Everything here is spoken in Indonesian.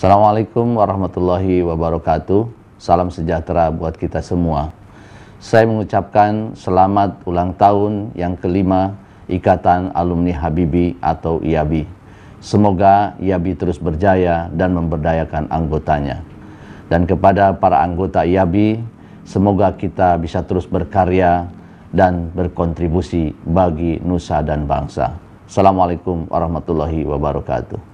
Assalamualaikum warahmatullahi wabarakatuh. Salam sejahtera buat kita semua. Saya mengucapkan selamat ulang tahun yang kelima Ikatan Alumni Habibi atau IABI. Semoga IABI terus berjaya dan memberdayakan anggotanya. Dan kepada para anggota IABI, semoga kita bisa terus berkarya dan berkontribusi bagi nusa dan bangsa. Assalamualaikum warahmatullahi wabarakatuh.